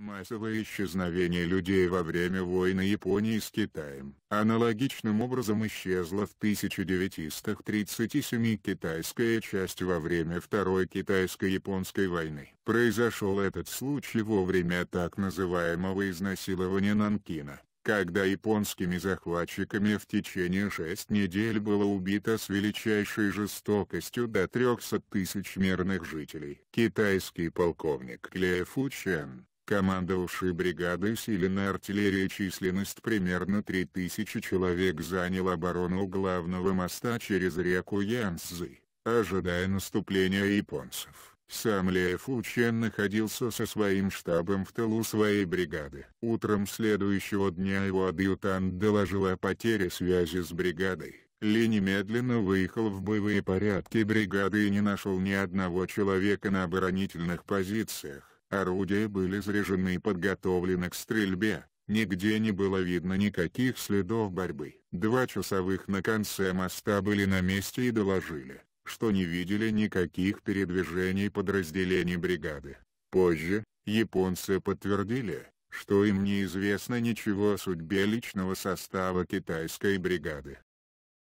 Массовое исчезновение людей во время войны Японии с Китаем аналогичным образом исчезла в 1937 китайская часть во время Второй китайско-японской войны. Произошел этот случай во время так называемого изнасилования Нанкина когда японскими захватчиками в течение шесть недель было убито с величайшей жестокостью до 300 тысяч мирных жителей. Китайский полковник Ле Фучен, Командовавший бригадой усиленной артиллерии численность примерно 3000 человек занял оборону главного моста через реку Янцзы, ожидая наступления японцев. Сам Лев Чен находился со своим штабом в тылу своей бригады. Утром следующего дня его адъютант доложил о потере связи с бригадой. Ли немедленно выехал в боевые порядки бригады и не нашел ни одного человека на оборонительных позициях. Орудия были заряжены и подготовлены к стрельбе, нигде не было видно никаких следов борьбы. Два часовых на конце моста были на месте и доложили, что не видели никаких передвижений подразделений бригады. Позже, японцы подтвердили, что им неизвестно ничего о судьбе личного состава китайской бригады.